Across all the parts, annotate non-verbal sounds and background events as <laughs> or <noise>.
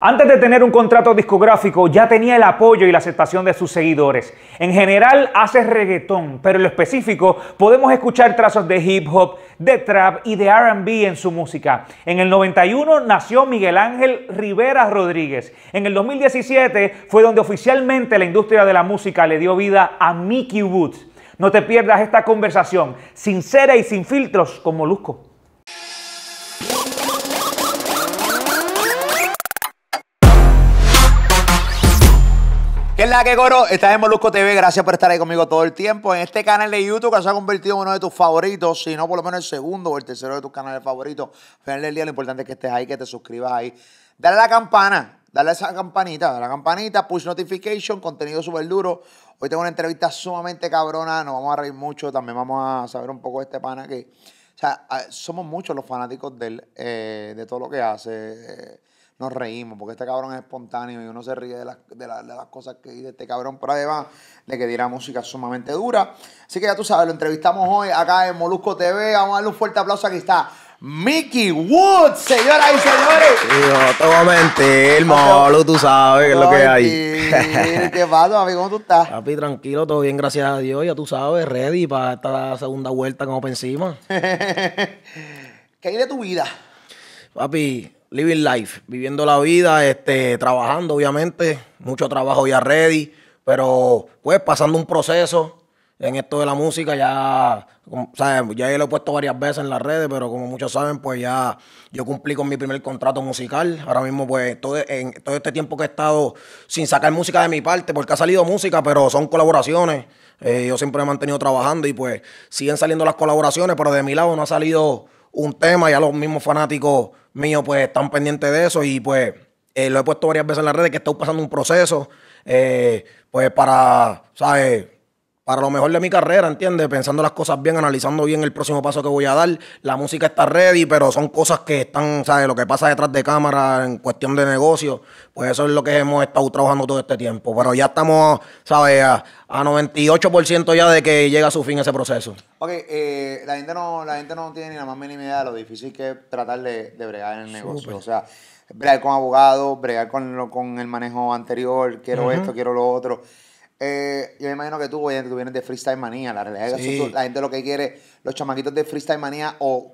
Antes de tener un contrato discográfico ya tenía el apoyo y la aceptación de sus seguidores. En general hace reggaetón, pero en lo específico podemos escuchar trazos de hip hop, de trap y de RB en su música. En el 91 nació Miguel Ángel Rivera Rodríguez. En el 2017 fue donde oficialmente la industria de la música le dio vida a Mickey Woods. No te pierdas esta conversación sincera y sin filtros como Molusco. ¿Qué es la que coro? Estás en Molusco TV, gracias por estar ahí conmigo todo el tiempo. En este canal de YouTube que se ha convertido en uno de tus favoritos, si no por lo menos el segundo o el tercero de tus canales favoritos. final del día lo importante es que estés ahí, que te suscribas ahí. Dale a la campana, dale esa campanita, dale a la campanita, push notification, contenido súper duro. Hoy tengo una entrevista sumamente cabrona, nos vamos a reír mucho, también vamos a saber un poco de este pana que... O sea, somos muchos los fanáticos de, eh, de todo lo que hace. Eh, nos reímos, porque este cabrón es espontáneo y uno se ríe de, las, cosas que dice este cabrón, pero además le que dirá música sumamente dura. Así que ya tú sabes, lo entrevistamos hoy acá en Molusco TV. Vamos a darle un fuerte aplauso. Aquí está Mickey Woods, señoras y señores. Yo te voy a mentir, tú sabes qué es lo que hay. ¿Qué pasa, papi? ¿Cómo tú estás? Papi, tranquilo, todo bien, gracias a Dios. Ya tú sabes, ready para esta segunda vuelta como para encima. ¿Qué hay de tu vida? Papi, living life, viviendo la vida, este, trabajando, obviamente, mucho trabajo ya ready, pero pues pasando un proceso en esto de la música, ya, ya lo he puesto varias veces en las redes, pero como muchos saben, pues ya yo cumplí con mi primer contrato musical. Ahora mismo, pues, todo, en todo este tiempo que he estado sin sacar música de mi parte, porque ha salido música, pero son colaboraciones. Eh, yo siempre he mantenido trabajando y pues siguen saliendo las colaboraciones, pero de mi lado no ha salido un tema, ya los mismos fanáticos míos pues están pendientes de eso y pues eh, lo he puesto varias veces en las redes que estoy pasando un proceso eh, pues para, ¿sabes? para lo mejor de mi carrera, ¿entiendes? Pensando las cosas bien, analizando bien el próximo paso que voy a dar. La música está ready, pero son cosas que están, ¿sabes? Lo que pasa detrás de cámara en cuestión de negocio, pues eso es lo que hemos estado trabajando todo este tiempo. Pero ya estamos, ¿sabes? A, 98% ya de que llega a su fin ese proceso. Ok, eh, la, gente no, la gente no tiene ni la más mínima idea de lo difícil que es tratar de, bregar en el negocio. O sea, bregar con abogados, bregar con, con el manejo anterior, quiero esto, quiero lo otro. Eh, yo me imagino que tú, tú vienes de Freestyle Manía. La realidad es que la gente lo que quiere, los chamaquitos de Freestyle Manía o,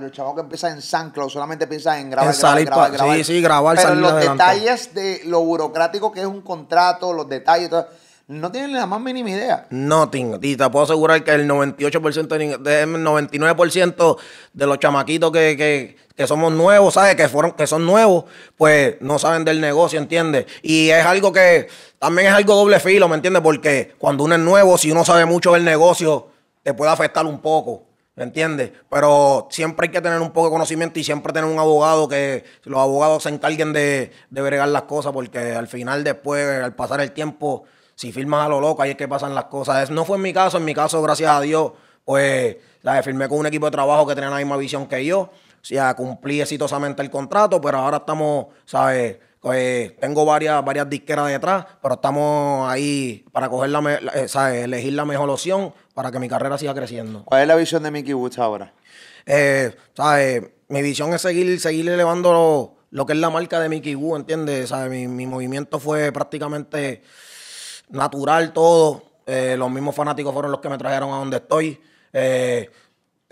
los chavos que empiezan en SoundCloud solamente piensan en grabar, en grabar, grabar, Sí, sí, grabar, Pero los detalles de lo burocrático que es un contrato, los detalles, todo, no tienen la más mínima idea. No, Y te puedo asegurar que el 98%, de, el 99% de los chamaquitos que, que que somos nuevos, ¿sabes? Que, fueron, que son nuevos, pues no saben del negocio, ¿entiendes? Y es algo que también es algo doble filo, ¿me entiendes? Porque cuando uno es nuevo, si uno sabe mucho del negocio, te puede afectar un poco. ¿Me entiendes? Pero siempre hay que tener un poco de conocimiento y siempre tener un abogado que los abogados se encarguen de, de bregar las cosas, porque al final, después, al pasar el tiempo, si firmas a lo loco, ahí es que pasan las cosas. no fue en mi caso, en mi caso, gracias a Dios, pues la firmé con un equipo de trabajo que tenía la misma visión que yo sea, cumplí exitosamente el contrato, pero ahora estamos, ¿sabes? Pues, tengo varias, varias disqueras detrás, pero estamos ahí para coger la, eh, ¿sabes? elegir la mejor opción para que mi carrera siga creciendo. ¿Cuál es la visión de Mickey Woods ahora? Eh, ¿sabes? Mi visión es seguir, seguir elevando lo, que es la marca de Mickey Woods, ¿entiendes? Mi, mi, movimiento fue prácticamente natural todo. Eh, los mismos fanáticos fueron los que me trajeron a donde estoy.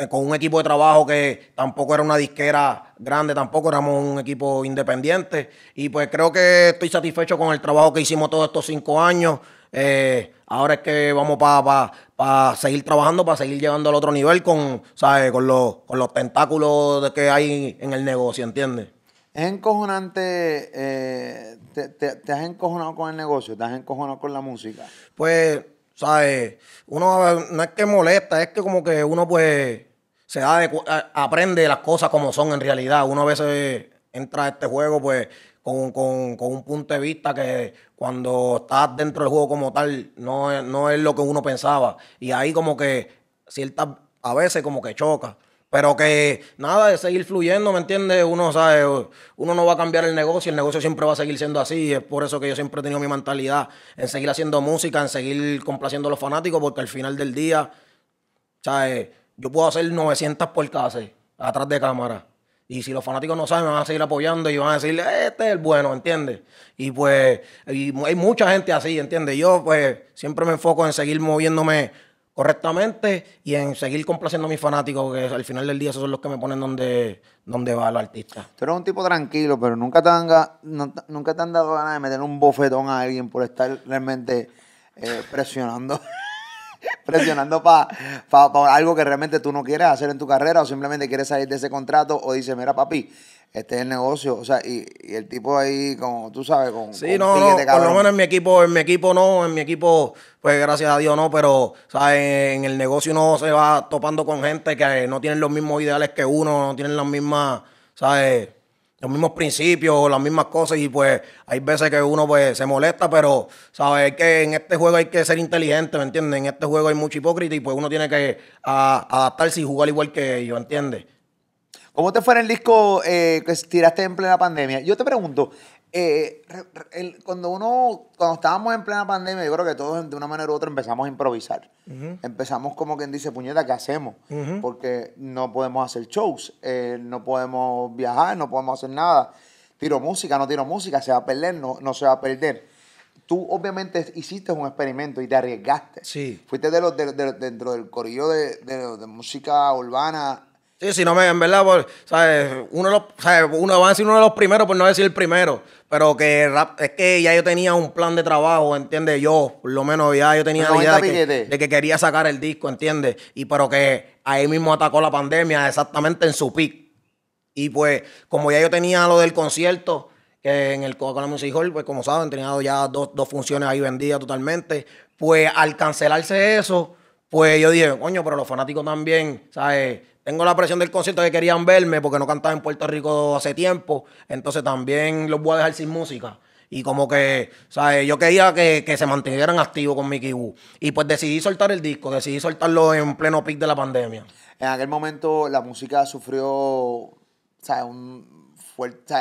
Eh, con un equipo de trabajo que tampoco era una disquera grande, tampoco éramos un equipo independiente. Y pues creo que estoy satisfecho con el trabajo que hicimos todos estos cinco años. Eh, ahora es que vamos para seguir trabajando, para seguir llevando al otro nivel con, ¿sabes? Con, los, tentáculos de que hay en el negocio, ¿entiendes? Es encojonante, eh, te, te, has encojonado con el negocio, te has encojonado con la música. Pues, ¿sabes? Uno no es que molesta, es que como que uno pues se aprende las cosas como son en realidad. Uno a veces entra a este juego pues con, un punto de vista que cuando estás dentro del juego como tal no es, no es lo que uno pensaba. Y ahí como que ciertas, a veces como que choca. Pero que nada, de seguir fluyendo, ¿me entiendes? Uno sabe, uno no va a cambiar el negocio, el negocio siempre va a seguir siendo así. Es por eso que yo siempre he tenido mi mentalidad en seguir haciendo música, en seguir complaciendo a los fanáticos, porque al final del día, ¿sabes? yo puedo hacer 900 por clase atrás de cámara. Y si los fanáticos no saben, me van a seguir apoyando y van a decirle, eh, este es el bueno, ¿entiendes? Y pues hay mucha gente así, ¿entiendes? Yo pues siempre me enfoco en seguir moviéndome correctamente y en seguir complaciendo a mis fanáticos, que al final del día esos son los que me ponen donde, donde va el artista. Tú eres un tipo tranquilo, pero nunca te han, nunca han dado ganas de meter un bofetón a alguien por estar realmente eh, presionando. <laughs> <laughs> presionando para pa, algo que realmente tú no quieres hacer en tu carrera o simplemente quieres salir de ese contrato o dices, mira papi, este es el negocio. O sea, y, el tipo ahí, como tú sabes, con. Sí, no, por lo menos en mi equipo, en mi equipo no, en mi equipo, pues gracias a Dios no, pero, ¿sabes? En el negocio uno se va topando con gente que no tienen los mismos ideales que uno, no tienen las mismas, ¿sabes? los mismos principios, las mismas cosas y pues hay veces que uno pues se molesta, pero sabes que en este juego hay que ser inteligente, ¿me entiendes? En este juego hay mucho hipócrita y pues uno tiene que adaptarse y jugar igual que ellos, ¿entiendes? ¿Cómo te fue en el disco eh, que tiraste en plena pandemia? Yo te pregunto, eh, cuando uno, cuando estábamos en plena pandemia, yo creo que todos de una manera u otra empezamos a improvisar. Empezamos como quien dice, puñeta, ¿qué hacemos? Porque no podemos hacer shows, eh, no podemos viajar, no podemos hacer nada. Tiro música, no tiro música, se va a perder, no, no se va a perder. Tú obviamente hiciste un experimento y te arriesgaste. Sí. Fuiste de los, dentro del corillo de, música urbana Sí, si no me, en verdad, pues, ¿sabes? Uno, de los, uno a decir uno de los primeros, por no decir el primero. Pero que es que ya yo tenía un plan de trabajo, ¿entiendes? Yo, por lo menos ya yo tenía la idea de que, quería sacar el disco, ¿entiendes? Y pero que ahí mismo atacó la pandemia exactamente en su pic. Y pues, como ya yo tenía lo del concierto, que en el Coca-Cola Music Hall, pues como saben, tenido ya dos, dos funciones ahí vendidas totalmente. Pues al cancelarse eso, pues yo dije, coño, pero los fanáticos también, ¿sabes? Tengo la presión del concierto que querían verme porque no cantaba en Puerto Rico hace tiempo. Entonces también los voy a dejar sin música. Y como que, ¿sabes? Yo quería que, se mantuvieran activos con Mickey Wu. Y pues decidí soltar el disco, decidí soltarlo en pleno pic de la pandemia. En aquel momento la música sufrió, ¿sabes? Un fuerte,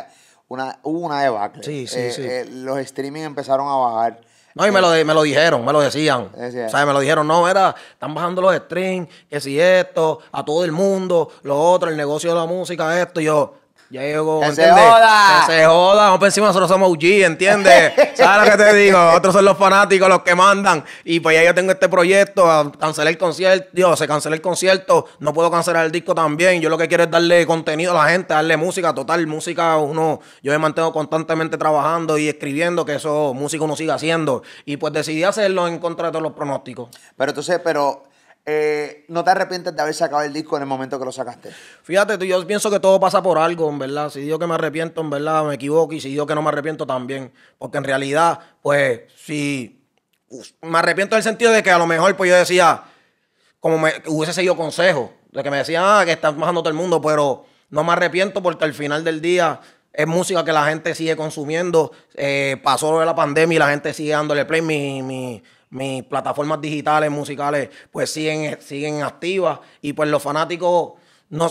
Una, hubo una debacle. Sí, sí, eh, sí. Eh, los streaming empezaron a bajar. No, y eh, me lo, dijeron, me lo decían. O sea, me lo dijeron, no, era, están bajando los streams, que si esto, a todo el mundo, lo otro, el negocio de la música, esto. Y yo, ya llegó, ¡Que se joda! ¡Que se joda! Vamos por encima, nosotros somos UG, ¿entiendes? <laughs> ¿Sabes lo que te digo? Otros son los fanáticos, los que mandan. Y pues ya yo tengo este proyecto, cancelé el concierto, Dios, se canceló el concierto, no puedo cancelar el disco también. Yo lo que quiero es darle contenido a la gente, darle música, total, música uno, yo me mantengo constantemente trabajando y escribiendo, que eso músico uno siga haciendo. Y pues decidí hacerlo en contra de todos los pronósticos. Pero entonces, pero eh, no te arrepientes de haber sacado el disco en el momento que lo sacaste. Fíjate, yo pienso que todo pasa por algo, en verdad. Si digo que me arrepiento, en verdad, me equivoco. Y si digo que no me arrepiento, también. Porque en realidad, pues, si me arrepiento en el sentido de que a lo mejor, pues yo decía, como me hubiese seguido consejo, de que me decían, ah, que está bajando todo el mundo, pero no me arrepiento porque al final del día es música que la gente sigue consumiendo. Eh, pasó lo de la pandemia y la gente sigue dándole play. mi, mis plataformas digitales, musicales, pues siguen, siguen activas y pues los fanáticos no,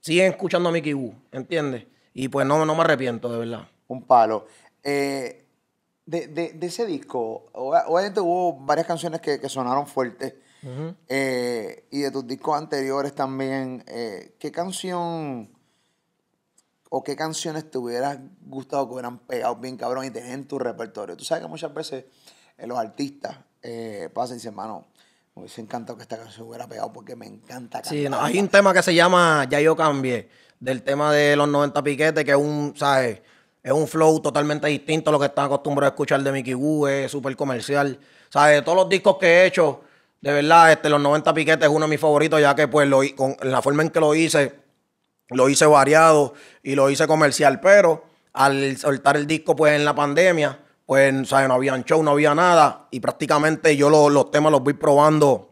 siguen escuchando a Mickey Wu, ¿entiendes? Y pues no, no me arrepiento, de verdad. Un palo. Eh, de, de, ese disco, obviamente hubo varias canciones que, sonaron fuertes. Eh, y de tus discos anteriores también, eh, ¿qué canción o qué canciones te hubieras gustado que hubieran pegado bien cabrón y te en tu repertorio? Tú sabes que muchas veces eh, los artistas eh, hermano. y me hubiese encantado que esta canción hubiera pegado porque me encanta cantar. Sí, hay un tema que se llama Ya yo cambié, del tema de los 90 piquetes, que es un, ¿sabes? Es un flow totalmente distinto a lo que están acostumbrados a escuchar de Mickey Wu, es súper comercial. ¿Sabes? Todos los discos que he hecho, de verdad, este, los 90 piquetes es uno de mis favoritos, ya que pues lo, con la forma en que lo hice, lo hice variado y lo hice comercial, pero al soltar el disco pues en la pandemia, pues, ¿sabes? No habían show, no había nada. Y prácticamente yo los, temas los voy probando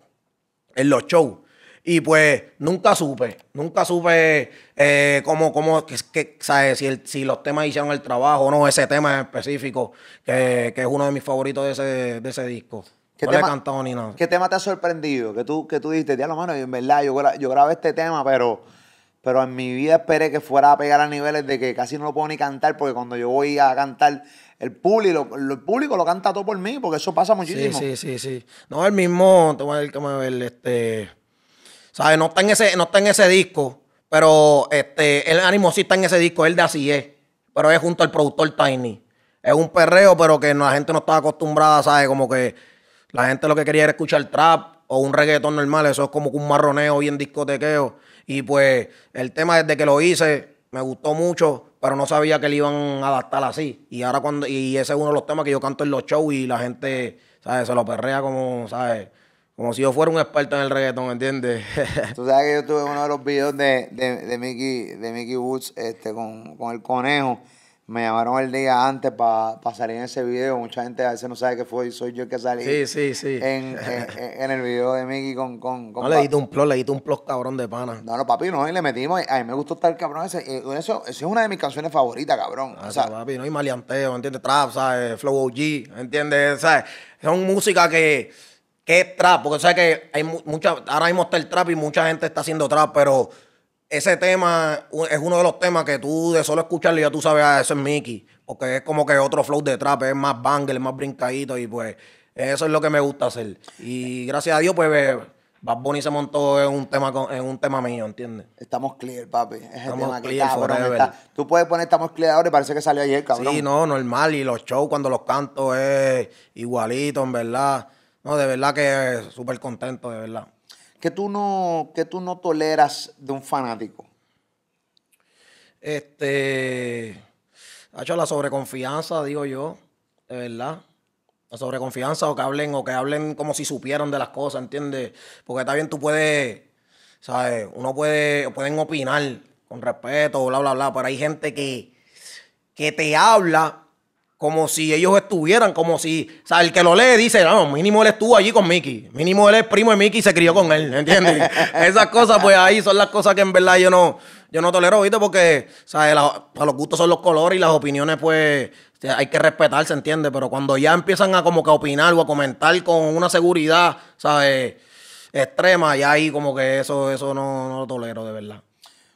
en los shows. Y pues nunca supe, nunca supe eh, cómo, cómo, que, ¿sabes? Si, los temas hicieron el trabajo o no, ese tema específico, que, es uno de mis favoritos de ese, disco. ¿Qué no tema, cantado ni nada. ¿Qué tema te ha sorprendido? Que tú, que tú dijiste, no mano, en verdad, yo, yo grabé este tema, pero, pero en mi vida esperé que fuera a pegar a niveles de que casi no lo puedo ni cantar, porque cuando yo voy a cantar el público, lo, canta todo por mí, porque eso pasa muchísimo. Sí, sí, sí, sí. No, el mismo, te voy a este, ¿sabes? No está en ese, no está en ese disco, pero este, el ánimo sí está en ese disco, el de así es, pero es junto al productor Tiny. Es un perreo, pero que la gente no estaba acostumbrada, ¿sabes? Como que la gente lo que quería era escuchar trap o un reggaetón normal, eso es como un marroneo bien discotequeo. Y pues el tema desde que lo hice me gustó mucho, pero no sabía que le iban a adaptar así. Y ahora cuando, y ese es uno de los temas que yo canto en los shows y la gente, ¿sabes? Se lo perrea como, ¿sabes? Como si yo fuera un experto en el reggaetón, ¿entiendes? <laughs> Tú sabes que yo tuve uno de los videos de, de, Mickey, de Mickey Woods este, con, con el conejo me llamaron el día antes para salir en ese video. Mucha gente a veces no sabe que fue, soy yo el que salí. Sí, sí, sí. En, <laughs> el video de Mickey con. con, no le diste un plot, le un plot cabrón de pana. No, no, papi, no, y le metimos. A mí me gustó estar cabrón. Ese, eh, eso, es una de mis canciones favoritas, cabrón. Ah, o sea, papi, no hay maleanteo, ¿entiendes? Trap, ¿sabes? Flow OG, ¿entiendes? ¿Sabes? Son música que. que es trap, porque sabes que hay mucha. Ahora mismo está el trap y mucha gente está haciendo trap, pero ese tema es uno de los temas que tú de solo escucharlo ya tú sabes, ah, eso es Mickey. Porque es como que otro flow de trap, es más banger, es más brincadito y pues eso es lo que me gusta hacer. Y gracias a Dios, pues eh, Bad Bunny se montó en un tema, en un tema mío, ¿entiendes? Estamos clear, papi. Es el tema que está, Tú puedes poner Estamos clear ahora y parece que salió ayer, cabrón. Sí, no, normal. Y los shows cuando los canto es igualito, en verdad. No, de verdad que súper contento, de verdad que tú no, que tú no toleras de un fanático? Este, ha hecho la sobreconfianza, digo yo, de verdad. La sobreconfianza o que hablen o que hablen como si supieran de las cosas, ¿entiendes? Porque está bien, tú puedes, ¿sabes? Uno puede, pueden opinar con respeto, bla, bla, bla, pero hay gente que, que te habla como si ellos estuvieran, como si, o sea, el que lo lee dice, ah, no, mínimo él estuvo allí con Mickey, mínimo él es primo de Mickey y se crió con él, ¿entiendes? <laughs> Esas cosas, pues ahí son las cosas que en verdad yo no, yo no tolero, ¿viste? Porque, sabes a los gustos son los colores y las opiniones, pues, hay que respetarse, ¿entiendes? Pero cuando ya empiezan a como que opinar o a comentar con una seguridad, ¿sabes? Extrema, ya ahí como que eso, eso no, no lo tolero, de verdad.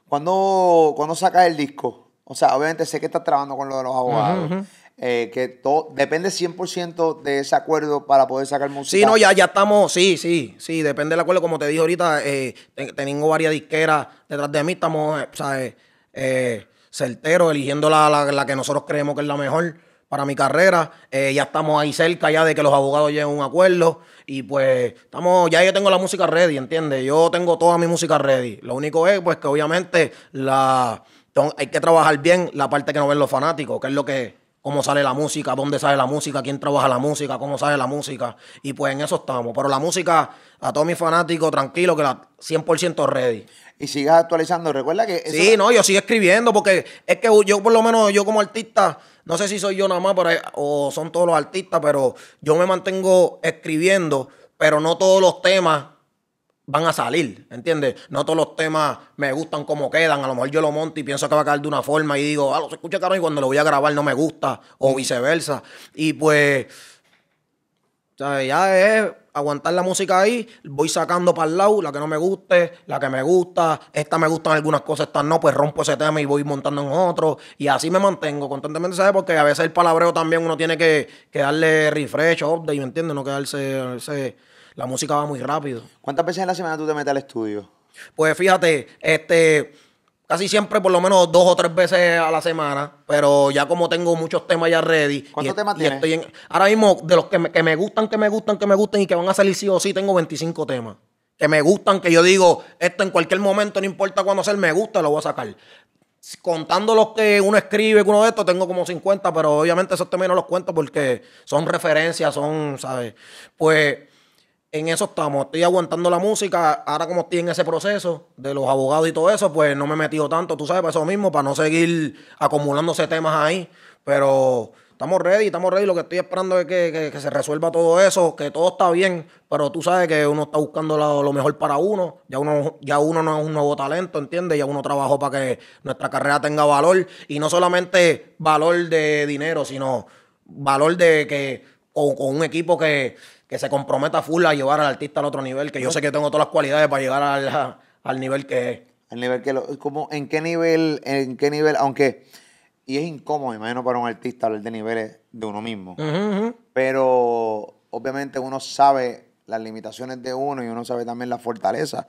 cuando cuando sacas el disco? O sea, obviamente sé que estás trabajando con lo de los abogados. Eh, que todo depende 100% de ese acuerdo para poder sacar música. Sí, no, ya, ya estamos, sí, sí, sí, depende del acuerdo. Como te dije ahorita, eh, tengo varias disqueras detrás de mí, estamos, eh, eh, certeros, eligiendo la, que nosotros creemos que es la mejor para mi carrera. ya estamos ahí cerca ya de que los abogados lleguen a un acuerdo. Y pues estamos, ya yo tengo la música ready, ¿entiendes? Yo tengo toda mi música ready. Lo único es pues que obviamente la, hay que trabajar bien la parte que no ven los fanáticos, que es lo que cómo sale la música, dónde sale la música, quién trabaja la música, cómo sale la música. Y pues en eso estamos. Pero la música, a todos mis fanáticos, tranquilo, que la 100% ready. Y sigas actualizando, recuerda que... sí, no, yo sigo escribiendo porque es que yo por lo menos, yo como artista, no sé si soy yo nada más o son todos los artistas, pero yo me mantengo escribiendo, pero no todos los temas van a salir, ¿entiendes? No todos los temas me gustan como quedan. A lo mejor yo lo monto y pienso que va a quedar de una forma y digo, ah, lo se escucha caro y cuando lo voy a grabar no me gusta, o mm. viceversa. Y pues, ya es aguantar la música ahí, voy sacando para el lado la que no me guste, la que me gusta, esta me gustan algunas cosas, esta no, pues rompo ese tema y voy montando en otro. Y así me mantengo constantemente, ¿sabes? Porque a veces el palabreo también uno tiene que, darle refresh, update, ¿me entiendes? No quedarse la música va muy rápido. ¿Cuántas veces a la semana tú te metes al estudio? Pues fíjate, este, casi siempre por lo menos dos o tres veces a la semana, pero ya como tengo muchos temas ya ready. ¿Cuántos temas tienes? ahora mismo, de los que me, gustan, que me gustan, que me gustan y que van a salir sí o sí, tengo 25 temas. Que me gustan, que yo digo, esto en cualquier momento, no importa cuándo sea, me gusta, lo voy a sacar contando los que uno escribe, uno de estos, tengo como 50, pero obviamente esos temas no los cuento porque son referencias, son, ¿sabes? Pues en eso estamos. Estoy aguantando la música. Ahora, como estoy en ese proceso de los abogados y todo eso, pues no me he metido tanto, tú sabes, para eso mismo, para no seguir acumulándose temas ahí. Pero estamos ready, estamos ready. Lo que estoy esperando es que, se resuelva todo eso, que todo está bien. Pero tú sabes que uno está buscando lo, mejor para uno. Ya, uno. ya uno no es un nuevo talento, ¿entiendes? Ya uno trabajó para que nuestra carrera tenga valor. Y no solamente valor de dinero, sino valor de que. con un equipo que que se comprometa full a llevar al artista al otro nivel, que yo sé que tengo todas las cualidades para llegar al, nivel que es. nivel que lo, como, ¿En qué nivel, en qué nivel, aunque, y es incómodo, imagino, para un artista hablar de niveles de uno mismo, pero obviamente uno sabe las limitaciones de uno y uno sabe también la fortaleza.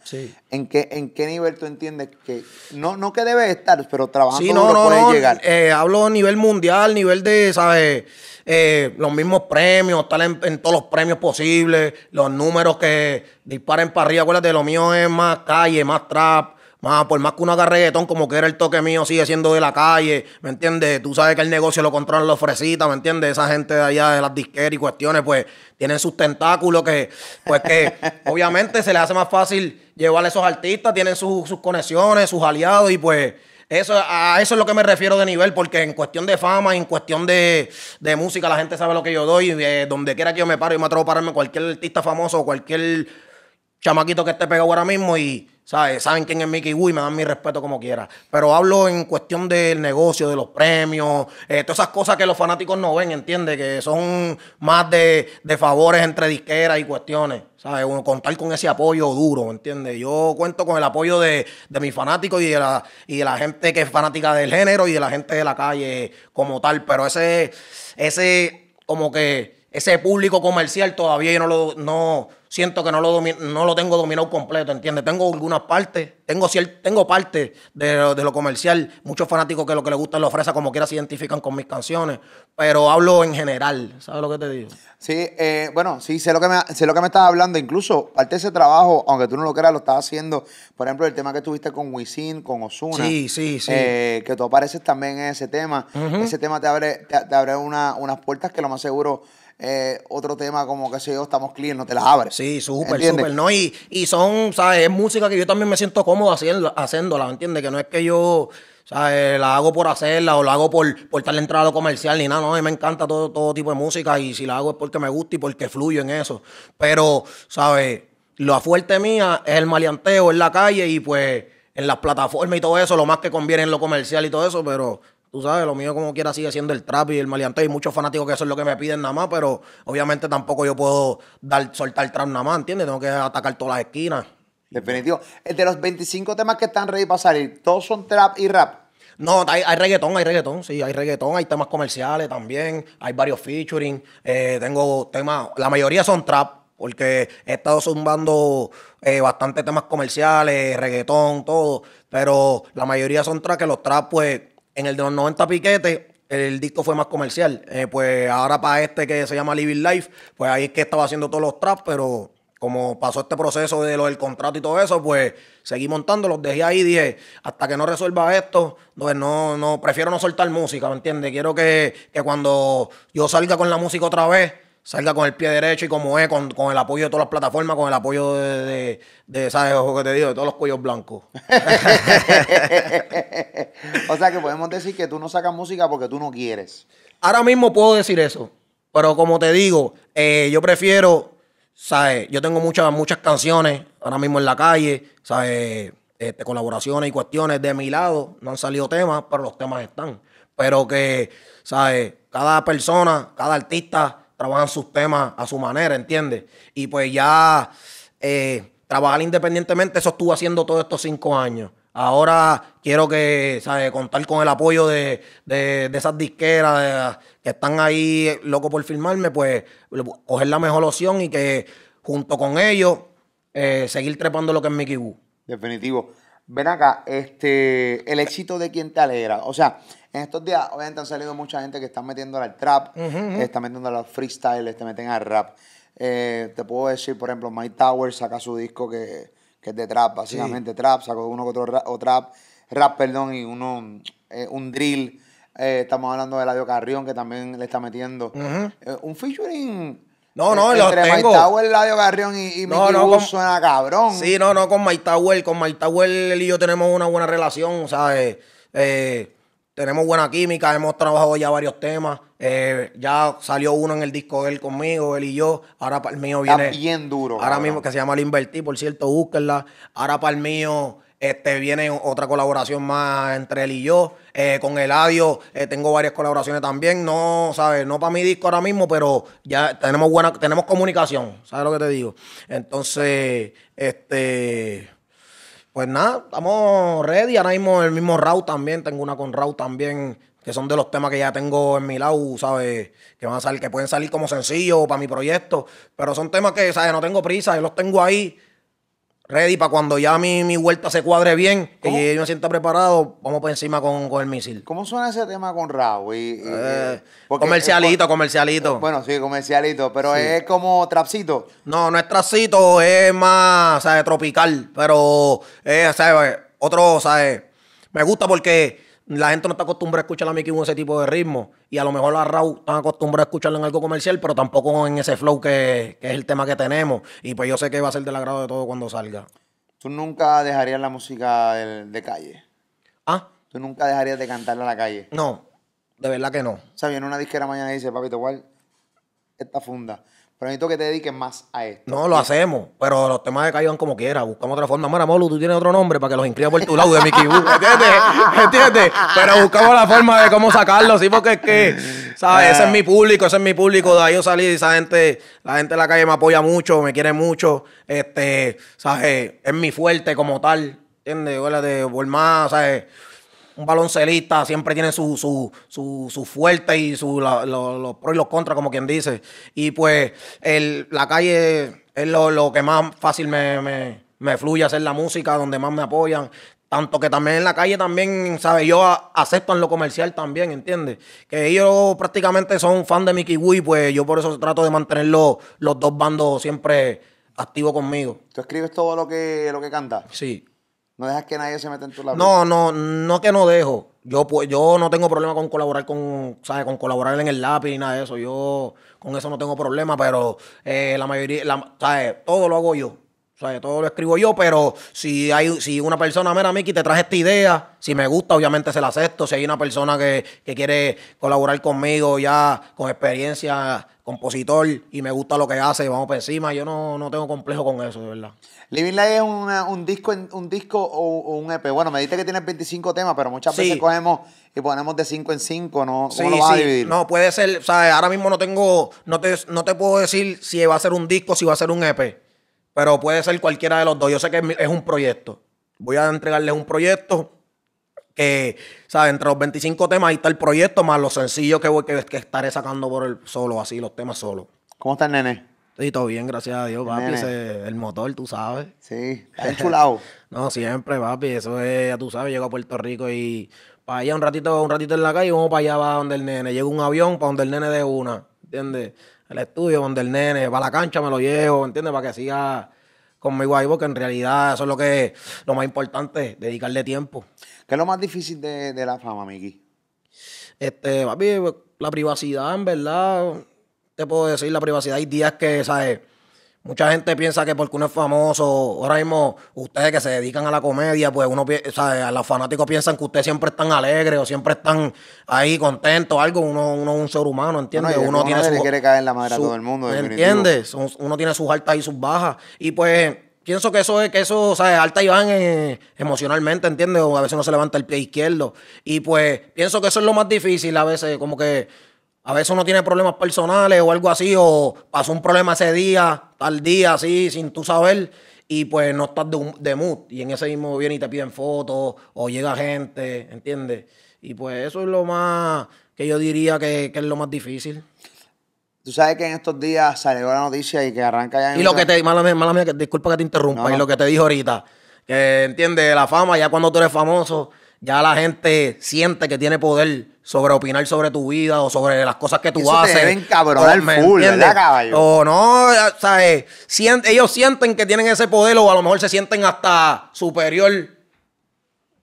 ¿En qué, en qué nivel tú entiendes que, no, no que debe estar, pero trabajando sí, no, llegar? Eh, hablo a nivel mundial, nivel de, ¿sabes? Eh, los mismos premios, estar en, en, todos los premios posibles, los números que disparen para arriba. Acuérdate, lo mío es más calle, más trap, Ma, ah, por más que uno haga como que era el toque mío, sigue siendo de la calle, ¿me entiendes? Tú sabes que el negocio lo controlan los fresitas, ¿me entiendes? Esa gente de allá de las disqueras y cuestiones, pues tienen sus tentáculos que, pues que <laughs> obviamente se les hace más fácil llevar a esos artistas, tienen sus, sus conexiones, sus aliados y pues... Eso, a eso es lo que me refiero de nivel, porque en cuestión de fama, en cuestión de, de música, la gente sabe lo que yo doy. Y eh, donde quiera que yo me paro, yo me atrevo a pararme cualquier artista famoso, cualquier chamaquito que esté pegado ahora mismo y ¿Sabes? Saben quién es Mickey Woo y me dan mi respeto como quiera. Pero hablo en cuestión del negocio, de los premios, eh, todas esas cosas que los fanáticos no ven, ¿entiendes? Que son más de, favores entre disqueras y cuestiones. ¿Sabes? Uno, contar con ese apoyo duro, ¿entiendes? Yo cuento con el apoyo de, de mis fanáticos y de, la, y la gente que es fanática del género y de la gente de la calle como tal. Pero ese, ese, como que, ese público comercial todavía no lo. No, siento que no lo, no lo tengo dominado completo, ¿entiendes? Tengo algunas partes, tengo, tengo parte de, de, lo comercial. Muchos fanáticos que lo que les gusta lo la como quiera, se identifican con mis canciones, pero hablo en general, ¿sabes lo que te digo? Sí, eh, bueno, sí, sé lo, que me, sé lo que me estás hablando. Incluso parte de ese trabajo, aunque tú no lo creas, lo estás haciendo. Por ejemplo, el tema que tuviste con Wisin, con Osuna. Sí, sí, sí. Eh, que tú apareces también en ese tema. Ese tema te abre, te, abre unas puertas que lo más seguro eh, otro tema como, que si yo, estamos clean, no te las abres. Sí, súper, súper, ¿no? Y, y son, ¿sabes? Es música que yo también me siento cómodo haciendo, haciéndola, ¿me entiendes? Que no es que yo... ¿sabes? La hago por hacerla o la hago por, por tal entrada a lo comercial ni nada. No, a mí me encanta todo, todo tipo de música y si la hago es porque me gusta y porque fluyo en eso. Pero, ¿sabes? Lo fuerte mía es el maleanteo en la calle y pues en las plataformas y todo eso, lo más que conviene en lo comercial y todo eso, pero Tú sabes, lo mío como quiera sigue siendo el trap y el maleante. Hay muchos fanáticos que eso es lo que me piden nada más, pero obviamente tampoco yo puedo dar, soltar trap nada más, ¿entiendes? Tengo que atacar todas las esquinas. Definitivo. Eh, de los 25 temas que están ready para salir, ¿todos son trap y rap? No, hay, reggaetón, hay reggaetón, sí, hay reggaetón, hay temas comerciales también, hay varios featuring, eh, tengo temas, la mayoría son trap, porque he estado zumbando eh, bastante temas comerciales, reggaetón, todo, pero la mayoría son trap, que los trap pues en el de los 90 piquetes, el disco fue más comercial. Eh, pues ahora para este que se llama Living Life, pues ahí es que estaba haciendo todos los traps, pero como pasó este proceso de lo del contrato y todo eso, pues seguí montando, los dejé ahí y dije, hasta que no resuelva esto, pues no, no, prefiero no soltar música, ¿me entiendes? Quiero que, que cuando yo salga con la música otra vez, salga con el pie derecho y como es, con, el apoyo de todas las plataformas, con el apoyo de, de, ¿sabes? Ojo que te digo, de todos los cuellos blancos. <laughs> o sea que podemos decir que tú no sacas música porque tú no quieres. Ahora mismo puedo decir eso, pero como te digo, eh, yo prefiero, ¿sabes? Yo tengo muchas, muchas canciones ahora mismo en la calle, ¿sabes? Este, colaboraciones y cuestiones de mi lado, no han salido temas, pero los temas están. Pero que, ¿sabes? Cada persona, cada artista trabajan sus temas a su manera, ¿entiendes? Y pues ya eh, trabajar independientemente, eso estuve haciendo todos estos cinco años. Ahora quiero que, ¿sabes? Contar con el apoyo de, esas disqueras que están ahí eh, locos por firmarme, pues coger la mejor opción y que junto con ellos eh, seguir trepando lo que es mi Woo. Definitivo. Ven acá, este, el éxito de quien te alegra. O sea, en estos días, obviamente han salido mucha gente que está metiendo al trap, que está metiendo al freestyle, te meten al rap. Eh, te puedo decir, por ejemplo, Mike Towers saca su disco que, es de trap, básicamente trap, sacó uno que otro rap, o trap, rap, perdón, y uno, eh, un drill. Eh, estamos hablando de Ladio Carrión, que también le está metiendo. un featuring no, no, los tengo. y, no, no, suena cabrón. Sí, no, no, con Mike con Mike él y yo tenemos una buena relación, O sea, eh, eh, tenemos buena química, hemos trabajado ya varios temas. Eh, ya salió uno en el disco de él conmigo, él y yo. Ahora para el mío viene. Está bien duro. Ahora mismo, que se llama Lo Invertí, por cierto, búsquenla. Ahora para el mío este, viene otra colaboración más entre él y yo. Eh, con Eladio eh, tengo varias colaboraciones también. No, ¿sabes? No para mi disco ahora mismo, pero ya tenemos buena, tenemos comunicación. ¿Sabes lo que te digo? Entonces, este. Pues nada, estamos ready. Ahora mismo el mismo rau también. Tengo una con rau también que son de los temas que ya tengo en mi lado, ¿sabes? Que van a salir, que pueden salir como sencillo para mi proyecto, pero son temas que, ¿sabes? No tengo prisa, yo los tengo ahí ready para cuando ya mi, mi vuelta se cuadre bien y yo me sienta preparado, vamos por encima con, el misil. ¿Cómo suena ese tema con Raúl? Y, eh, eh, comercialito, comercialito. Eh, bueno, sí, comercialito, pero es como trapcito. No, no es trapcito, es más, ¿sabes? Tropical, pero, eh, ¿sabes? Otro, ¿sabes? Me gusta porque la gente no está acostumbrada a escuchar a Mickey en ese tipo de ritmo. Y a lo mejor la Raúl están acostumbrados a escucharlo en algo comercial, pero tampoco en ese flow que, es el tema que tenemos. Y pues yo sé que va a ser del agrado de todo cuando salga. ¿Tú nunca dejarías la música de, calle? ¿Ah? ¿Tú nunca dejarías de cantarla a la calle? No, de verdad que no. O sea, viene una disquera mañana y dice, papito, igual esta funda pero que te dediques más a esto. No, lo hacemos, pero los temas de van como quiera. Buscamos otra forma. Mira, Molu, tú tienes otro nombre para que los inscribas por tu lado de Mickey ¿Entiendes? <laughs> ¿Entiendes? Pero buscamos la forma de cómo sacarlo, sí, porque es que, ¿sabes? Ese es mi público, ese es mi público. De ahí yo salí y esa gente, la gente de la calle me apoya mucho, me quiere mucho. Este, ¿sabes? Es mi fuerte como tal. ¿Entiendes? hola la de por ¿sabes? un baloncelista siempre tiene su, su, su, fuerte y su los pros y los contras, como quien dice. Y pues la calle es lo, que más fácil me, me, fluye hacer la música, donde más me apoyan. Tanto que también en la calle también, ¿sabes? Yo acepto en lo comercial también, ¿entiendes? Que ellos prácticamente son fan de Mickey Wii, pues yo por eso trato de mantener los dos bandos siempre activos conmigo. ¿Tú escribes todo lo que, lo que canta? Sí. No dejas que nadie se meta en tu labor. No, no, no que no dejo. Yo, pues, yo no tengo problema con colaborar con, ¿sabes? Con colaborar en el lápiz ni nada de eso. Yo con eso no tengo problema, pero eh, la mayoría, la, ¿sabes? Todo lo hago yo. O sea, todo lo escribo yo, pero si hay si una persona, mira, Miki, te traje esta idea, si me gusta, obviamente se la acepto. Si hay una persona que, que quiere colaborar conmigo ya con experiencia, compositor, y me gusta lo que hace, vamos por encima. Yo no, tengo complejo con eso, de verdad. Living Life es un disco, un disco o, un EP. Bueno, me dijiste que tienes 25 temas, pero muchas veces cogemos y ponemos de 5 en 5, ¿no? ¿Cómo sí, lo vas a dividir? No, puede ser, o sea, ahora mismo no tengo, no te, no te puedo decir si va a ser un disco, si va a ser un EP. Pero puede ser cualquiera de los dos. Yo sé que es un proyecto. Voy a entregarles un proyecto que, ¿sabes? Entre los 25 temas ahí está el proyecto, más lo sencillo que, voy, que, que estaré sacando por el solo, así, los temas solo. ¿Cómo está el nene? Sí, todo bien, gracias a Dios, papi. el motor, tú sabes. Sí, está enchulado. <laughs> no, siempre, papi. Eso es, ya tú sabes, llego a Puerto Rico y para allá un ratito, un ratito en la calle, vamos para allá, va donde el nene. Llega un avión, para donde el nene de una. ¿Entiendes? el estudio donde el nene, va a la cancha me lo llevo, ¿entiendes? Para que siga conmigo ahí, que en realidad eso es lo que lo más importante, dedicarle tiempo. ¿Qué es lo más difícil de, de la fama, Miki? Este, la privacidad, en verdad, te puedo decir, la privacidad. Hay días que, ¿sabes? Mucha gente piensa que porque uno es famoso, ahora mismo ustedes que se dedican a la comedia, pues uno, o sea, los fanáticos piensan que ustedes siempre están alegres o siempre están ahí contentos, algo. Uno, es un ser humano, ¿entiendes? uno tiene ¿Entiendes? Uno tiene sus altas y sus bajas. Y pues pienso que eso es, que eso, o sea, alta y van eh, emocionalmente, ¿entiendes? O a veces uno se levanta el pie izquierdo. Y pues pienso que eso es lo más difícil a veces, como que a veces uno tiene problemas personales o algo así, o pasó un problema ese día, tal día, así, sin tú saber, y pues no estás de, mood. Y en ese mismo viene y te piden fotos, o llega gente, ¿entiendes? Y pues eso es lo más que yo diría que, es lo más difícil. Tú sabes que en estos días salió la noticia y que arranca ya. y lo que te. Mala disculpa que te interrumpa. Y lo que te dije ahorita. Que entiende la fama, ya cuando tú eres famoso, ya la gente siente que tiene poder sobre opinar sobre tu vida o sobre las cosas que tú haces. Te deben ¿verdad, caballo? O no, ¿sabes? ellos sienten que tienen ese poder o a lo mejor se sienten hasta superior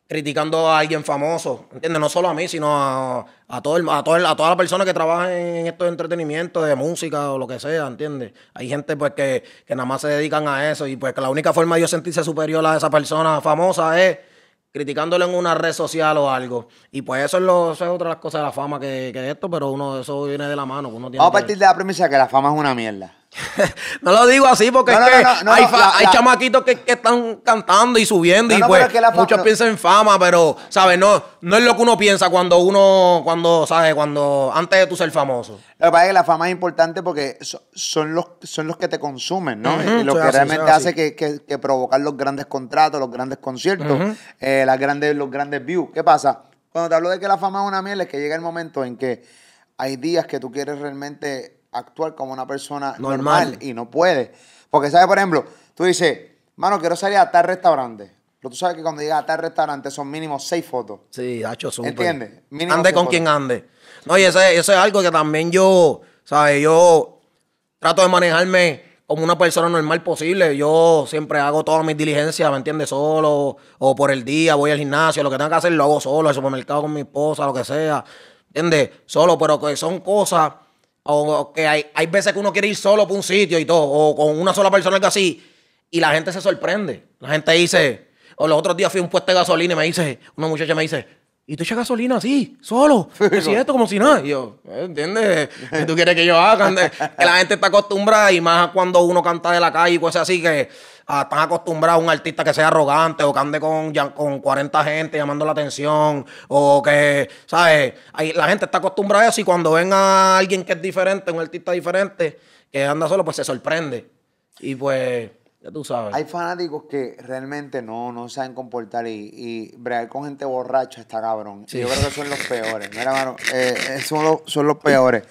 criticando a alguien famoso, ¿entiendes? No solo a mí, sino a, a, todo el, a, toda la persona que trabaja en estos entretenimientos de música o lo que sea, ¿entiendes? Hay gente pues que, que nada más se dedican a eso y pues que la única forma de yo sentirse superior a esa persona famosa es criticándolo en una red social o algo. Y pues eso es, lo, es otra de las cosas de la fama que, que esto, pero uno eso viene de la mano. Uno Vamos a partir de la premisa que la fama es una mierda. <laughs> no lo digo así porque hay, chamaquitos que, están cantando y subiendo y pues muchos piensan en fama, pero sabes, no, no es lo que uno piensa cuando uno, cuando, sabes, cuando antes de tú ser famoso. Lo que pasa es que la fama es importante porque son, los, son los que te consumen, ¿no? y lo que realmente hace que, que, provocar los grandes contratos, los grandes conciertos, eh, las grandes, los grandes views. ¿Qué pasa? Cuando te hablo de que la fama es una miel, es que llega el momento en que hay días que tú quieres realmente actuar como una persona normal, y no puede. Porque, ¿sabes? Por ejemplo, tú dices, mano, quiero salir a tal restaurante. Pero tú sabes que cuando llegas a tal restaurante son mínimo seis fotos. Sí, hecho súper. ¿Entiendes? ande con quien ande. No, y eso, es algo que también yo, ¿sabes? Yo trato de manejarme como una persona normal posible. Yo siempre hago todas mis diligencias, ¿me entiendes? Solo, o por el día, voy al gimnasio, lo que tenga que hacer lo hago solo, al supermercado con mi esposa, lo que sea. ¿Entiendes? Solo, pero que son cosas o que hay, hay veces que uno quiere ir solo por un sitio y todo, o con una sola persona, que así. Y la gente se sorprende. La gente dice, o los otros días fui a un puesto de gasolina y me dice, una muchacha me dice, ¿y tú echas gasolina así, solo? <laughs> ¿Es cierto? como si nada. yo, ¿Eh, ¿entiendes? ¿Qué tú quieres que yo haga? que la gente está acostumbrada y más cuando uno canta de la calle y cosas así que Ah, están acostumbrados a un artista que sea arrogante o que ande con, con 40 gente llamando la atención o que, ¿sabes? Ahí, la gente está acostumbrada a eso y cuando ven a alguien que es diferente, un artista diferente, que anda solo, pues se sorprende. Y pues, ya tú sabes. Hay fanáticos que realmente no, no saben comportar y, y bregar con gente borracha está cabrón. Yo creo que son los peores. Mira, mano, eh, eh, son, son los peores.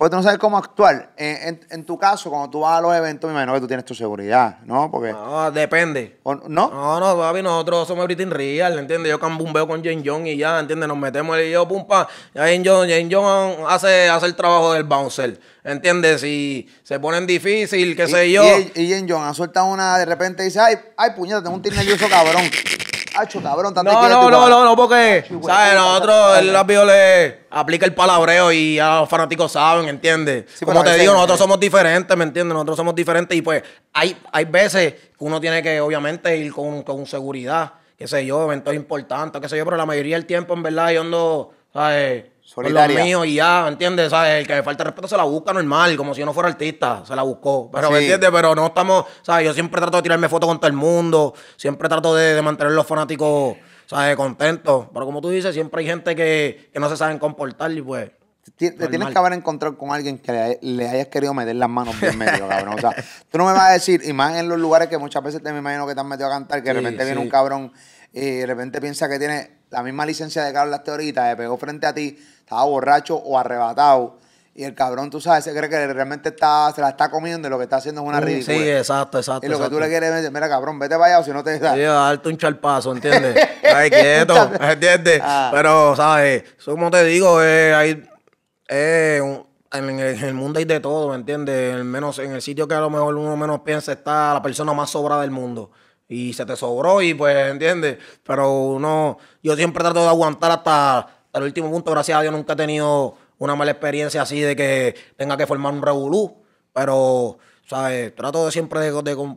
Pues no sabes cómo actuar. En, tu caso, cuando tú vas a los eventos, me imagino que tú tienes tu seguridad, ¿no? Porque... No, depende. O, ¿No? No, no, papi, nosotros somos Britain Real, ¿entiendes? Yo cambumbeo con Jane John y ya, ¿entiendes? Nos metemos y yo, pum, pa. Jane John, hace, hace el trabajo del bouncer, ¿entiendes? Si se ponen difícil, qué sé yo. Y, y Jane John ha soltado una, de repente dice, ay, ay puñeta, tengo un tir eso, cabrón. Hacho, cabrón, No, no, no, no, no, porque, ¿sabes? Nosotros, el lápiz le aplica el palabreo y ya los fanáticos saben, ¿entiendes? Como te digo, nosotros somos diferentes, ¿me entiendes? Nosotros somos diferentes y pues hay, hay veces que uno tiene que, obviamente, ir con, con seguridad, qué sé yo, eventos importantes, qué sé yo, pero la mayoría del tiempo, en verdad, yo ando, ¿sabes? Y lo mío y ya, ¿entiendes? El que me falta respeto se la busca normal, como si yo no fuera artista, se la buscó. Pero, entiendes? Pero no estamos, ¿sabes? Yo siempre trato de tirarme fotos con todo el mundo, siempre trato de, mantener los fanáticos, ¿sabes? Contentos. Pero como tú dices, siempre hay gente que, no se saben comportar y pues... Te tienes que haber encontrado con alguien que le, hayas querido meter las manos bien medio, cabrón. O sea, tú no me vas a decir, y más en los lugares que muchas veces te me imagino que te han metido a cantar, que de repente viene un cabrón y de repente piensa que tiene la misma licencia de que hablaste ahorita, pegó frente a ti, estaba borracho o arrebatado. Y el cabrón, tú sabes, se cree que realmente está, se la está comiendo y lo que está haciendo es una uh, mm, ridícula. Sí, exacto, exacto. Y lo que tú le quieres decir, mira, cabrón, vete para allá o si no te. Sí, darte un charpazo, ¿entiendes? <laughs> Ay, quieto, ¿entiendes? Ah. Pero, ¿sabes? como te digo, eh, eh, en, el, mundo hay de todo, entiendes? menos, en el sitio que a lo mejor uno menos piensa está la persona más sobrada del mundo y se te sobró y pues, ¿entiendes? Pero uno, yo siempre trato de aguantar hasta el último punto, gracias a Dios nunca he tenido una mala experiencia así de que tenga que formar un revolú, pero, ¿sabes? Trato de siempre de,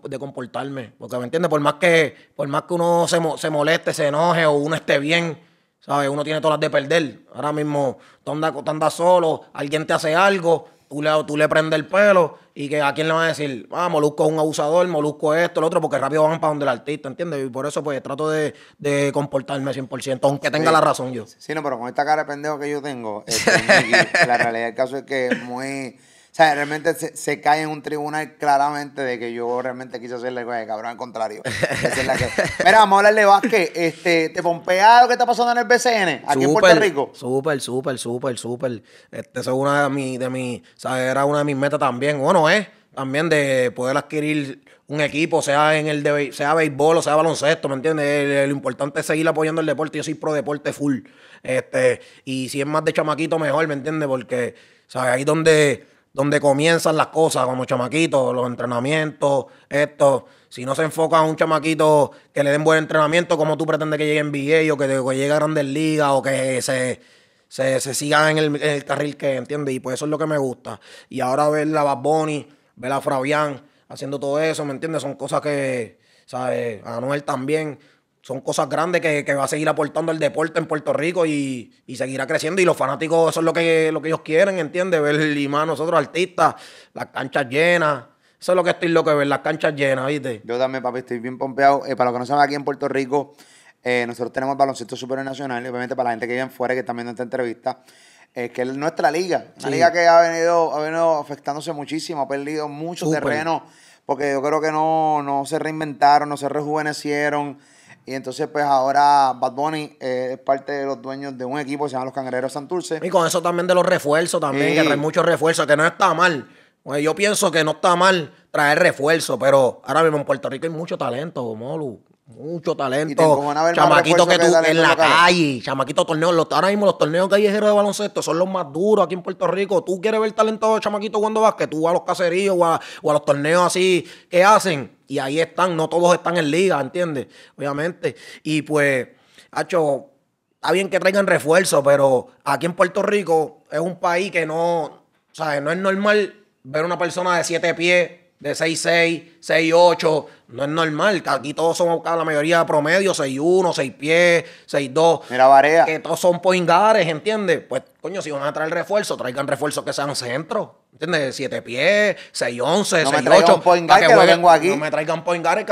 de, comportarme, porque, ¿me entiendes? Por más que, por más que uno se, se moleste, se enoje o uno esté bien, ¿sabes? Uno tiene todas las de perder. Ahora mismo tú andas, solo, alguien te hace algo, tú le, tú le prendes el pelo y que a quién le van a decir, ah, Molusco es un abusador, Molusco esto, el otro, porque rápido van para donde el artista, ¿entiendes? Y por eso, pues, trato de, de comportarme 100%, aunque tenga la razón yo. Sí, no, pero con esta cara de pendejo que yo tengo, este, <laughs> la realidad del caso es que es muy o sea, realmente se, cae en un tribunal claramente de que yo realmente quise hacerle cabrón al contrario. que... <laughs> Mira, vamos a Este, ¿Te pompea lo que está pasando en el BCN aquí en Puerto Rico? Súper, súper, súper, súper. Este, es una de mis, de mi, o era una de mis metas también. Bueno, es eh, también de poder adquirir un equipo, sea en el de sea béisbol o sea baloncesto, ¿me entiendes? Lo importante es seguir apoyando el deporte. Yo soy pro deporte full. Este, y si es más de chamaquito, mejor, ¿me entiendes? Porque, ¿sabes? Ahí donde donde comienzan las cosas, como chamaquitos, los entrenamientos, esto. Si no se enfoca a un chamaquito que le den buen entrenamiento, como tú pretendes que llegue en NBA o que, llegue a grandes ligas o que se, se, siga en el, carril que entiende? Y pues eso es lo que me gusta. Y ahora ver a Bad Bunny, ver a Fabián haciendo todo eso, ¿me entiendes? Son cosas que, ¿sabes? Anuel también son cosas grandes que, va a seguir aportando el deporte en Puerto Rico y, seguirá creciendo. Y los fanáticos, eso es lo que, lo que ellos quieren, ¿entiendes? Ver y más nosotros artistas, las canchas llenas. Eso es lo que estoy lo que ver, las canchas llenas, ¿viste? Yo también, papi, estoy bien pompeado. Eh, para los que no saben, aquí en Puerto Rico, eh, nosotros tenemos baloncesto super nacional. Obviamente, para la gente que viene fuera, que está viendo esta entrevista, es eh, que es nuestra liga. Una liga que ha venido, ha afectándose muchísimo, ha perdido mucho terreno, porque yo creo que no, no se reinventaron, no se rejuvenecieron y entonces, pues ahora Bad Bunny eh, es parte de los dueños de un equipo que se llama Los Cangreros Santurce. Y con eso también de los refuerzos, también, que trae muchos refuerzos, que no está mal. Pues yo pienso que no está mal traer refuerzo. pero ahora mismo en Puerto Rico hay mucho talento, Molu. Mucho talento. Chamaquito que tú en la calle, chamaquito torneos. Los, ahora mismo los torneos callejeros de baloncesto son los más duros aquí en Puerto Rico. Tú quieres ver talento de chamaquito cuando vas, que tú vas a los caseríos o a, los torneos así que hacen. Y ahí están, no todos están en liga, ¿entiendes? Obviamente. Y pues, hacho, está bien que traigan refuerzo, pero aquí en Puerto Rico es un país que no, o no es normal ver una persona de siete pies de 6'6, 6'8, no es normal. Aquí todos somos, la mayoría promedio, 6'1, 6 pies, 6'2. Mira, Varea. Que todos son poingares, ¿entiendes? Pues, coño, si van a traer refuerzo, traigan refuerzos que sean centro. ¿Entiendes? 7 pies, 6'11, no 6'8. traigan que, que me vengo aquí. No me traigan poingares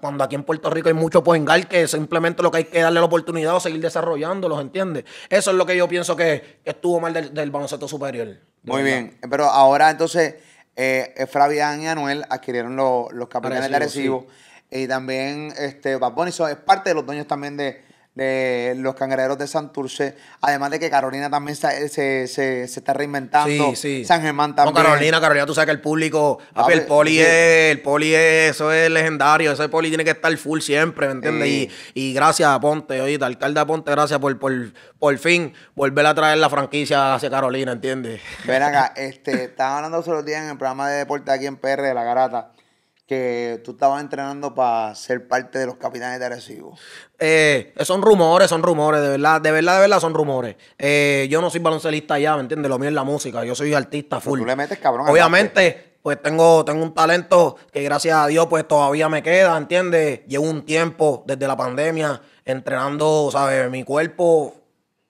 cuando aquí en Puerto Rico hay mucho poingar que simplemente lo que hay que darle la oportunidad o seguir desarrollándolos, ¿entiendes? Eso es lo que yo pienso que, estuvo mal del, baloncesto superior. Muy bien. Pero ahora, entonces eh, eh y Anuel adquirieron los, los del Arecibo, Y también este, Bad Bunny es parte de los dueños también de, de los cangrejeros de Santurce. Además de que Carolina también eh, se, se, está reinventando. San Germán también. No, Carolina, Carolina, tú sabes que el público. el poli es, el poli eso es legendario. Ese poli tiene que estar full siempre, ¿me entiendes? Y, gracias a Ponte, oye, alcalde de Ponte, gracias por, por, fin volver a traer la franquicia hacia Carolina, ¿entiendes? Ven acá, este, estaban hablando solo días en el programa de deporte aquí en PR de la Garata que tú estabas entrenando para ser parte de los capitanes de Arecibo. Eh, son rumores, son rumores, de verdad, de verdad, de verdad son rumores. Eh, yo no soy baloncelista ya, ¿me entiendes? Lo mío es la música, yo soy artista pues full. tú le metes cabrón. Obviamente, pues tengo, tengo un talento que gracias a Dios pues todavía me queda, ¿entiendes? Llevo un tiempo desde la pandemia entrenando, ¿sabes? Mi cuerpo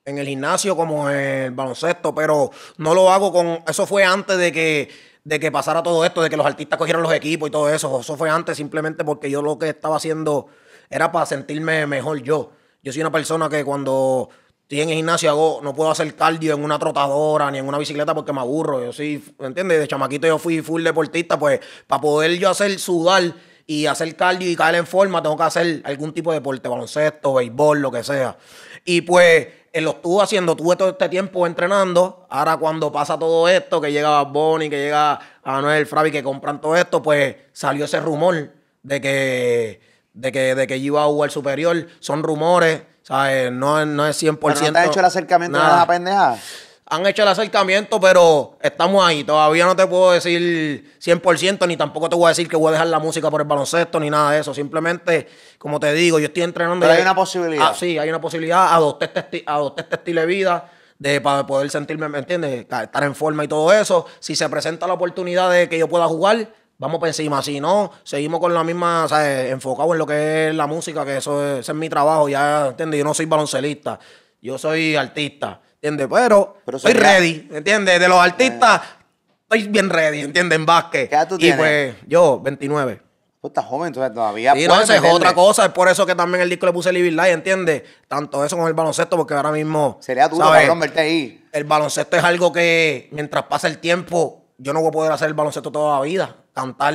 en el gimnasio como en el baloncesto, pero no lo hago con... Eso fue antes de que de que pasara todo esto, de que los artistas cogieron los equipos y todo eso. Eso fue antes simplemente porque yo lo que estaba haciendo era para sentirme mejor yo. Yo soy una persona que cuando estoy en el gimnasio hago, no puedo hacer cardio en una trotadora ni en una bicicleta porque me aburro. Yo sí, ¿entiendes? De chamaquito yo fui full deportista, pues para poder yo hacer sudar y hacer cardio y caer en forma, tengo que hacer algún tipo de deporte, baloncesto, béisbol, lo que sea. Y pues lo estuvo haciendo, tuve todo este tiempo entrenando. Ahora cuando pasa todo esto, que llega Bonnie, que llega Anuel, Fravi, que compran todo esto, pues salió ese rumor de que, de que, de que iba a jugar superior. Son rumores, ¿sabes? No, no es 100%. te ha hecho el acercamiento nada. de las han hecho el acercamiento, pero estamos ahí. Todavía no te puedo decir 100%, ni tampoco te voy a decir que voy a dejar la música por el baloncesto, ni nada de eso. Simplemente, como te digo, yo estoy entrenando. Pero hay una posibilidad. Ah, sí, hay una posibilidad. Adopté este, estilo de vida de, para poder sentirme, ¿me entiendes? Estar en forma y todo eso. Si se presenta la oportunidad de que yo pueda jugar, vamos para encima. Si no, seguimos con la misma, ¿sabes? enfocado en lo que es la música, que eso es, ese es mi trabajo, ya, ¿entiendes? Yo no soy baloncelista, yo soy artista. ¿entiendes? Pero, Pero soy ready, ¿entiendes? De los artistas, estoy bien ready, ¿entiendes? En básquet. y pues, yo, 29. Tú estás joven, todavía. Sí, no, es otra cosa. Es por eso que también el disco le puse Living Life, ¿entiendes? Tanto eso con el baloncesto, porque ahora mismo. Sería duro, para cabrón, ahí. El baloncesto es algo que mientras pasa el tiempo, yo no voy a poder hacer el baloncesto toda la vida. Cantar,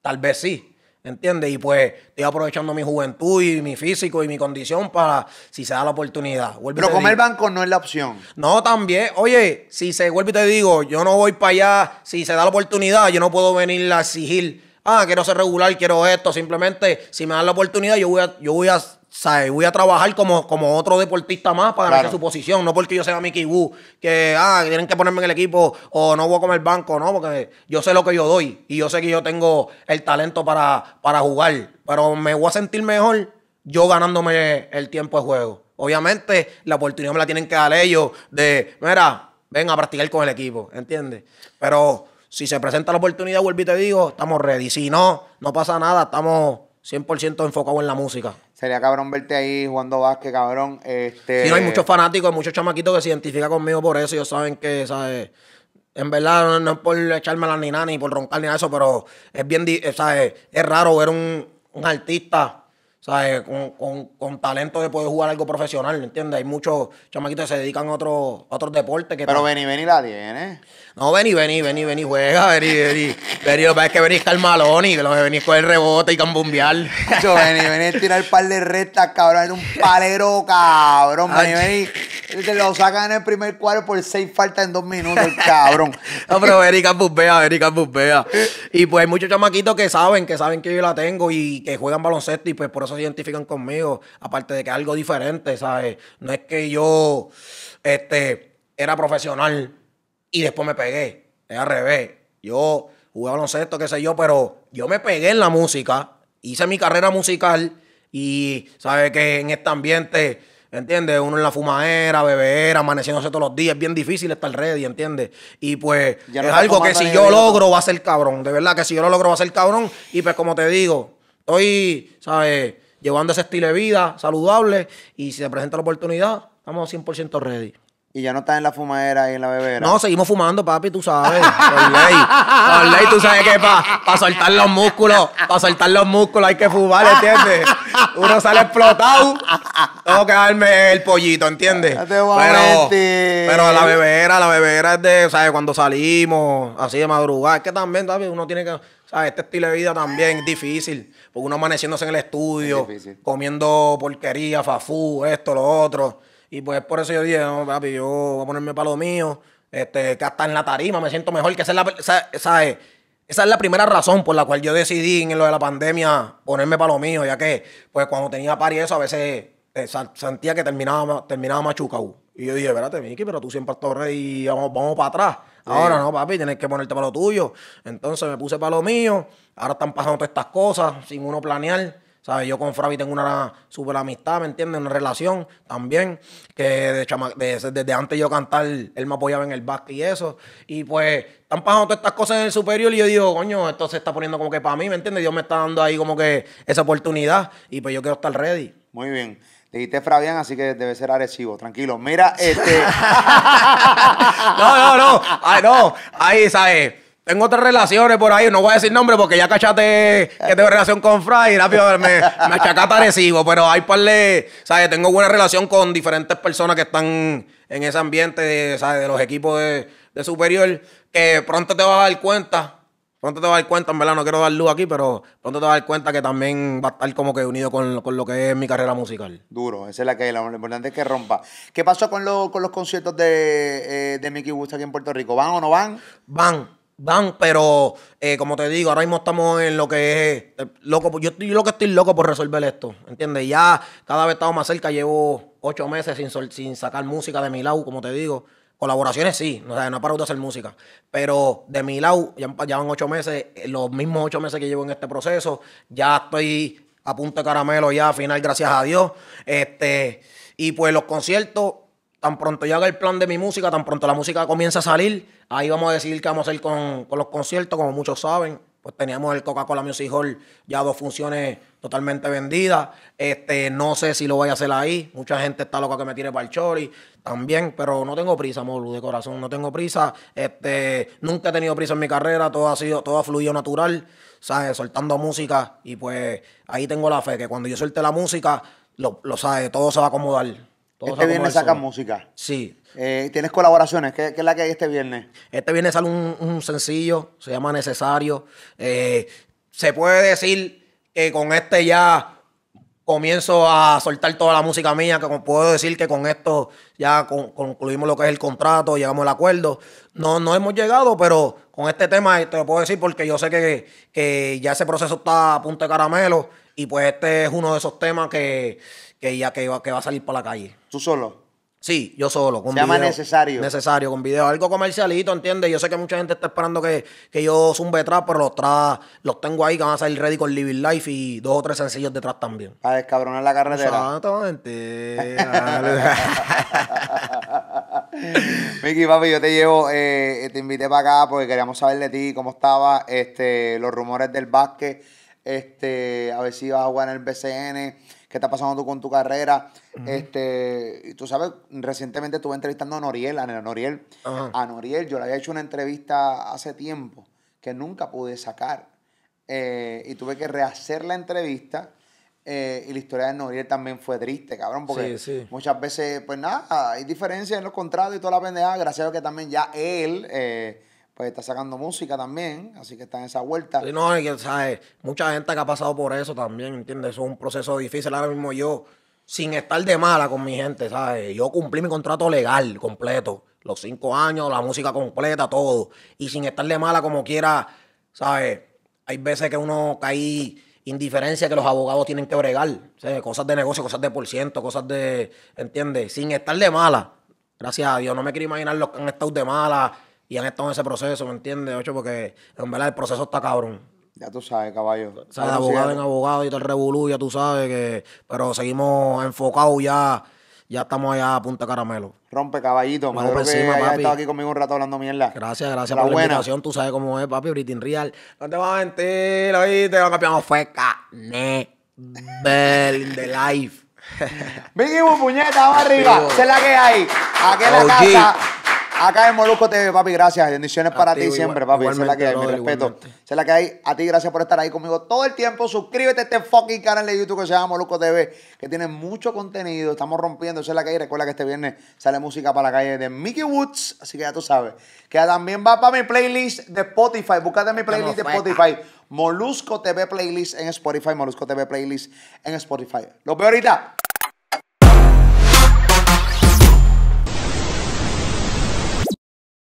tal vez sí. ¿Entiendes? Y pues estoy aprovechando mi juventud y mi físico y mi condición para si se da la oportunidad. Pero comer banco no es la opción. No, también. Oye, si se vuelve y te digo, yo no voy para allá, si se da la oportunidad, yo no puedo venir a exigir, ah, quiero ser regular, quiero esto. Simplemente, si me dan la oportunidad, yo voy a, yo voy a ¿sabes? Voy a trabajar como, como otro deportista más para ganar su posición, no porque yo sea mi Wu, que ah, tienen que ponerme en el equipo o no voy a comer banco, no, porque yo sé lo que yo doy y yo sé que yo tengo el talento para, para jugar, pero me voy a sentir mejor yo ganándome el tiempo de juego. Obviamente, la oportunidad me la tienen que dar ellos de, mira, ven a practicar con el equipo, ¿entiendes? Pero si se presenta la oportunidad, vuelvo y te digo, estamos ready. Si no, no pasa nada, estamos 100% enfocado en la música. Sería cabrón verte ahí jugando básquet, cabrón. Este... no, hay muchos fanáticos, hay muchos chamaquitos que se identifican conmigo por eso. Ellos saben que, ¿sabes? En verdad, no, es por echarme ni nada, ni por roncar ni nada de eso, pero es bien, eh, ¿sabes? Es raro ver un artista ¿sabes? Con, con, con, talento de poder jugar algo profesional, ¿entiendes? Hay muchos chamaquitos que se dedican a, otro, otros deportes. Que Pero Benny Benny la tiene. No, Benny, Benny, Benny, y juega, Benny, Benny. vení, lo que pasa es que venís es y que lo que venís con el rebote y cambumbear. Yo, Benny, a tirar un par de rectas, cabrón, es un palero, cabrón. Benny, Benny lo sacan en el primer cuadro por seis faltas en dos minutos, el cabrón. <laughs> no, pero Erika Busbea, Erika Busbea. Y pues hay muchos chamaquitos que saben, que saben que yo la tengo y que juegan baloncesto y pues por eso se identifican conmigo. Aparte de que es algo diferente, ¿sabes? No es que yo este, era profesional y después me pegué. Es al revés. Yo jugué baloncesto, qué sé yo, pero yo me pegué en la música. Hice mi carrera musical y, ¿sabes? Que en este ambiente ¿Entiendes? Uno en la fumadera, beber, amaneciéndose todos los días. bien difícil estar ready, ¿entiendes? Y pues es algo que si yo logro va a ser cabrón. De verdad que si yo lo logro va a ser cabrón. Y pues como te digo, estoy, ¿sabes? Llevando ese estilo de vida saludable. Y si se presenta la oportunidad, estamos 100% ready. Y ya no estás en la fumadera y en la bebera. No, seguimos fumando, papi, tú sabes. Por ley. Por ley, tú sabes que para soltar los músculos, para soltar los músculos hay que fumar, ¿entiendes? Uno sale explotado. Tengo que darme el pollito, ¿entiendes? Pero, pero la bebera, la bebera es de, ¿sabes? Cuando salimos, así de madrugada. Es que también, papi, uno tiene que. ¿Sabes? Este estilo de vida también es difícil. Porque uno amaneciéndose en el estudio, comiendo porquería, fafú, esto, lo otro. Y pues por eso yo dije, no, papi, yo voy a ponerme para lo mío. Este, que hasta en la tarima me siento mejor. Que esa es la, esa, esa es, la primera razón por la cual yo decidí en lo de la pandemia ponerme para lo mío, ya que pues cuando tenía par y eso a veces eh, sentía que terminaba, terminaba machucado. Y yo dije, espérate, Miki, pero tú siempre estás rey y vamos, vamos para atrás. Ahora no, papi, tienes que ponerte para lo tuyo. Entonces me puse para lo mío. Ahora están pasando todas estas cosas sin uno planear. ¿Sabes? Yo con Fravi tengo una super amistad, ¿me entiendes? Una relación también, que de, desde antes yo cantar, él me apoyaba en el básquet y eso. Y pues están pasando todas estas cosas en el superior y yo digo, coño, esto se está poniendo como que para mí, ¿me entiendes? Dios me está dando ahí como que esa oportunidad y pues yo quiero estar ready. Muy bien. Te Dijiste Fabián, así que debe ser agresivo. Tranquilo. Mira, este. <laughs> no, no, no. Ay, no. Ahí, ¿sabes? Tengo otras relaciones por ahí, no voy a decir nombre porque ya cachate que tengo relación con Fry y rápido me, me achacata agresivo, pero hay par ¿sabes? Tengo buena relación con diferentes personas que están en ese ambiente, de, ¿sabes? De los equipos de, superior, que pronto te vas a dar cuenta Pronto te vas a dar cuenta, en verdad no quiero dar luz aquí, pero pronto te vas a dar cuenta que también va a estar como que unido con, lo que es mi carrera musical. Duro, esa es la que es. lo importante es que rompa. ¿Qué pasó con, los conciertos de, eh, de Mickey Woods aquí en Puerto Rico? ¿Van o no van? Van van, pero eh, como te digo, ahora mismo estamos en lo que es. Eh, loco, yo, lo que estoy loco por resolver esto, ¿entiendes? Ya cada vez estado más cerca, llevo ocho meses sin, sin sacar música de Milau, como te digo. Colaboraciones sí, no sea, no he parado de hacer música. Pero de Milau ya, van ocho meses, eh, los mismos ocho meses que llevo en este proceso, ya estoy a punto de caramelo ya, al final, gracias a Dios. Este, y pues los conciertos tan pronto yo haga el plan de mi música, tan pronto la música comienza a salir, ahí vamos a decidir qué vamos a hacer con, los conciertos, como muchos saben. Pues teníamos el Coca-Cola Music Hall ya dos funciones totalmente vendidas. Este, no sé si lo voy a hacer ahí. Mucha gente está loca que me tire para el chori también, pero no tengo prisa, Molu, de corazón, no tengo prisa. Este, nunca he tenido prisa en mi carrera, todo ha sido, todo ha fluido natural, ¿sabes? Soltando música y pues ahí tengo la fe que cuando yo suelte la música, lo, lo sabe, todo se va a acomodar este viernes sacas música. Sí. Eh, ¿Tienes colaboraciones? ¿Qué, es la que hay este viernes? Este viernes sale un, sencillo, se llama Necesario. Eh, se puede decir que con este ya comienzo a soltar toda la música mía, que puedo decir que con esto ya concluimos lo que es el contrato, llegamos al acuerdo. No, no hemos llegado, pero con este tema te lo puedo decir porque yo sé que, que ya ese proceso está a punto de caramelo. Y pues este es uno de esos temas que, ya que va, que va a salir para la calle. ¿Tú solo? Sí, yo solo. Con Se llama Necesario. Necesario, con video. Algo comercialito, ¿entiendes? Yo sé que mucha gente está esperando que, que yo zumbe detrás, pero los tras los tengo ahí que van a salir ready con Living Life y dos o tres sencillos detrás también. Para descabronar la carretera. Exactamente. <laughs> Miki, papi, yo te llevo, eh, te invité para acá porque queríamos saber de ti, cómo estaba, este, los rumores del básquet este, a ver si vas a jugar en el BCN, qué está pasando tú con tu carrera. Este, y tú sabes, recientemente estuve entrevistando a Noriel, a Noriel, a Noriel, yo le había hecho una entrevista hace tiempo que nunca pude sacar. Eh, y tuve que rehacer la entrevista. Eh, y la historia de Noriel también fue triste, cabrón, porque muchas veces, pues nada, hay diferencias en los contratos y toda la pendeja, gracias a que también ya él eh, pues está sacando música también, así que está en esa vuelta. Sí, no, que, ¿sabes? mucha gente que ha pasado por eso también, ¿entiendes? es un proceso difícil. Ahora mismo yo, sin estar de mala con mi gente, ¿sabes? Yo cumplí mi contrato legal completo, los cinco años, la música completa, todo. Y sin estar de mala como quiera, ¿sabes? Hay veces que uno cae indiferencia que los abogados tienen que bregar, ¿sabes? cosas de negocio, cosas de por ciento, cosas de, ¿entiendes? Sin estar de mala. Gracias a Dios, no me quiero imaginar los que han estado de mala y han estado en ese proceso, ¿me entiendes? Ocho, porque en verdad el proceso está cabrón. Ya tú sabes, caballo. O sea, de abogado en abogado y tal revolú, ya tú sabes que. Pero seguimos enfocados ya. Ya estamos allá a punta caramelo. Rompe caballito, me encima, estado aquí conmigo un rato hablando mierda. Gracias, gracias por buena. la invitación. Tú sabes cómo es, papi, Britin Real. No te vas a mentir, oíste. Lo campeón fue Cane. Bell the life. Vicky Ibu, puñeta, arriba. Esa la que hay. Aquí la casa. Acá en Molusco TV, papi, gracias. Bendiciones para ti, siempre, papi. Esa que hay, mi respeto. Se la que hay. A ti, gracias por estar ahí conmigo todo el tiempo. Suscríbete a este fucking canal de YouTube que se llama Molusco TV, que tiene mucho contenido. Estamos rompiendo. la que hay. Recuerda que este viernes sale música para la calle de Mickey Woods. Así que ya tú sabes. Que también va para mi playlist de Spotify. Búscate mi playlist de Spotify. Molusco TV Playlist en Spotify. Molusco TV Playlist en Spotify. Los veo ahorita.